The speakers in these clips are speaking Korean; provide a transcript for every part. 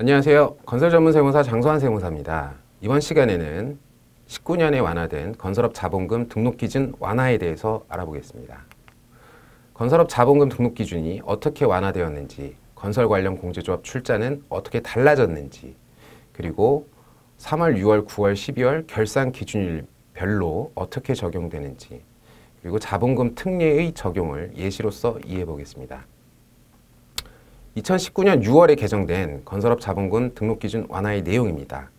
안녕하세요. 건설 전문 세무사 장소환 세무사입니다. 이번 시간에는 19년에 완화된 건설업 자본금 등록 기준 완화에 대해서 알아보겠습니다. 건설업 자본금 등록 기준이 어떻게 완화되었는지, 건설 관련 공제조합 출자는 어떻게 달라졌는지, 그리고 3월, 6월, 9월, 12월 결산 기준일별로 어떻게 적용되는지, 그리고 자본금 특례의 적용을 예시로서 이해해 보겠습니다. 2019년 6월에 개정된 건설업 자본금 등록 기준 완화의 내용입니다.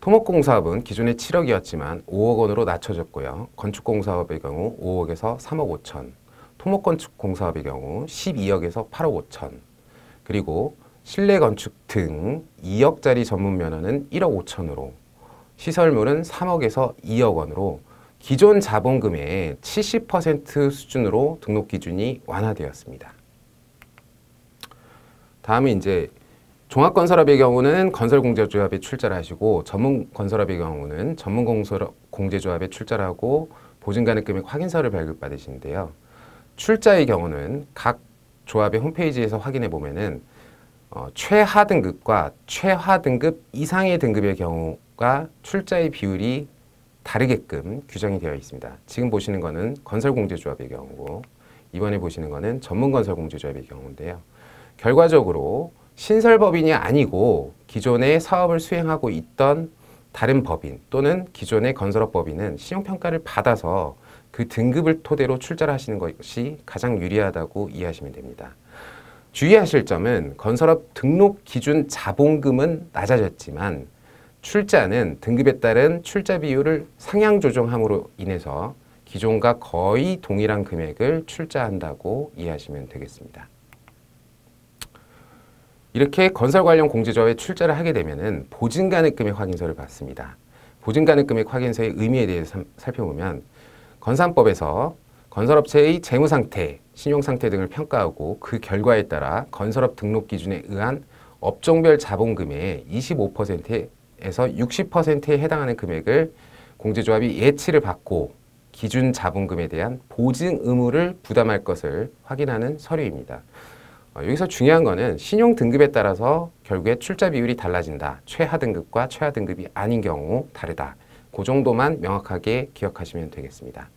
토목공사업은 기존의 7억이었지만 5억 원으로 낮춰졌고요. 건축공사업의 경우 5억에서 3억 5천, 토목건축공사업의 경우 12억에서 8억 5천, 그리고 실내건축 등 2억짜리 전문 면허는 1억 5천으로 시설물은 3억에서 2억 원으로 기존 자본금의 70% 수준으로 등록 기준이 완화되었습니다. 다음에 이제 종합건설업의 경우는 건설공제조합에 출자를 하시고 전문건설업의 경우는 전문공제조합에 출자를 하고 보증가능금액 확인서를 발급받으시는데요. 출자의 경우는 각 조합의 홈페이지에서 확인해 보면은 어, 최하 등급과 최하 등급 이상의 등급의 경우가 출자의 비율이 다르게끔 규정이 되어 있습니다. 지금 보시는 거는 건설공제조합의 경우고 이번에 보시는 거는 전문건설공제조합의 경우인데요. 결과적으로 신설법인이 아니고 기존의 사업을 수행하고 있던 다른 법인 또는 기존의 건설업 법인은 신용평가를 받아서 그 등급을 토대로 출자를 하시는 것이 가장 유리하다고 이해하시면 됩니다. 주의하실 점은 건설업 등록 기준 자본금은 낮아졌지만 출자는 등급에 따른 출자 비율을 상향 조정함으로 인해서 기존과 거의 동일한 금액을 출자한다고 이해하시면 되겠습니다. 이렇게 건설 관련 공제조합에 출자를 하게 되면 보증간의 금액 확인서를 받습니다. 보증간의 금액 확인서의 의미에 대해서 살펴보면 건산법에서 건설업체의 재무상태, 신용상태 등을 평가하고 그 결과에 따라 건설업 등록 기준에 의한 업종별 자본금의 25%에서 60%에 해당하는 금액을 공제조합이 예치를 받고 기준 자본금에 대한 보증 의무를 부담할 것을 확인하는 서류입니다. 어, 여기서 중요한 거는 신용 등급에 따라서 결국에 출자 비율이 달라진다. 최하 등급과 최하 등급이 아닌 경우 다르다. 그 정도만 명확하게 기억하시면 되겠습니다.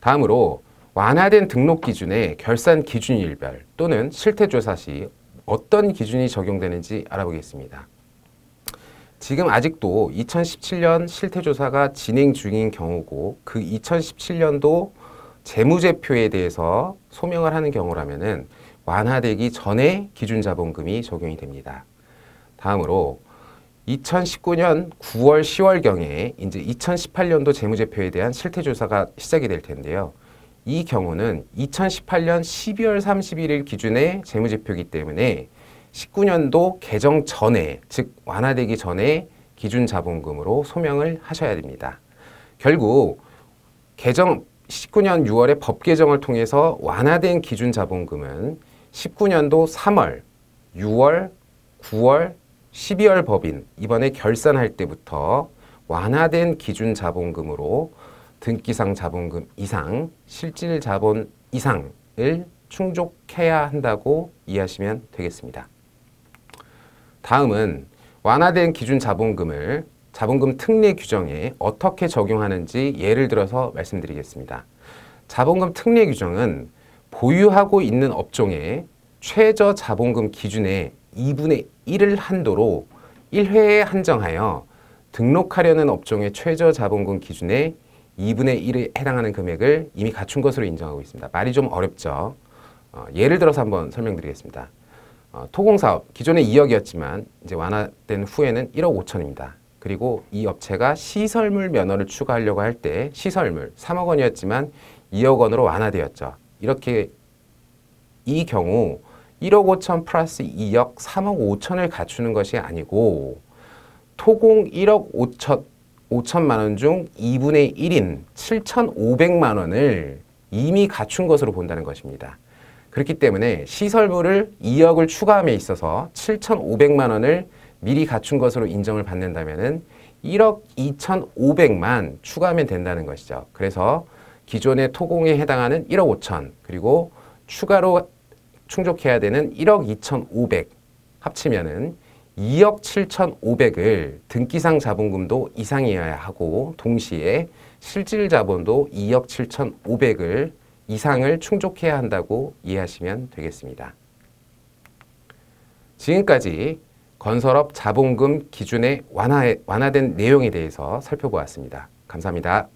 다음으로 완화된 등록 기준의 결산 기준 일별 또는 실태 조사 시 어떤 기준이 적용되는지 알아보겠습니다. 지금 아직도 2017년 실태조사가 진행 중인 경우고 그 2017년도 재무제표에 대해서 소명을 하는 경우라면 완화되기 전에 기준자본금이 적용이 됩니다. 다음으로 2019년 9월 10월경에 이제 2018년도 재무제표에 대한 실태조사가 시작이 될 텐데요. 이 경우는 2018년 12월 31일 기준의 재무제표이기 때문에 19년도 개정 전에, 즉 완화되기 전에 기준자본금으로 소명을 하셔야 됩니다. 결국 개정 19년 6월에 법 개정을 통해서 완화된 기준 자본금은 19년도 3월, 6월, 9월, 12월 법인 이번에 결산할 때부터 완화된 기준 자본금으로 등기상 자본금 이상, 실질 자본 이상을 충족해야 한다고 이해하시면 되겠습니다. 다음은 완화된 기준 자본금을 자본금 특례 규정에 어떻게 적용하는지 예를 들어서 말씀드리겠습니다. 자본금 특례 규정은 보유하고 있는 업종의 최저 자본금 기준의 2분의 1을 한도로 1회에 한정하여 등록하려는 업종의 최저 자본금 기준의 2분의 1에 해당하는 금액을 이미 갖춘 것으로 인정하고 있습니다. 말이 좀 어렵죠. 어, 예를 들어서 한번 설명드리겠습니다. 어, 토공사업, 기존에 2억이었지만 이제 완화된 후에는 1억 5천입니다. 그리고 이 업체가 시설물 면허를 추가하려고 할 때 시설물 3억 원이었지만 2억 원으로 완화되었죠. 이렇게 이 경우 1억 5천 플러스 2억 3억 5천을 갖추는 것이 아니고 토공 1억 5천 5천만 원 중 2분의 1인 7,500만 원을 이미 갖춘 것으로 본다는 것입니다. 그렇기 때문에 시설물을 2억을 추가함에 있어서 7,500만 원을 미리 갖춘 것으로 인정을 받는다면 1억 2,500만 추가하면 된다는 것이죠. 그래서 기존의 토공에 해당하는 1억 5천 그리고 추가로 충족해야 되는 1억 2,500합치면 2억 7,500을 등기상 자본금도 이상이어야 하고 동시에 실질 자본도 2억 7,500을 이상을 충족해야 한다고 이해하시면 되겠습니다. 지금까지 건설업 자본금 기준의 완화된 내용에 대해서 살펴보았습니다. 감사합니다.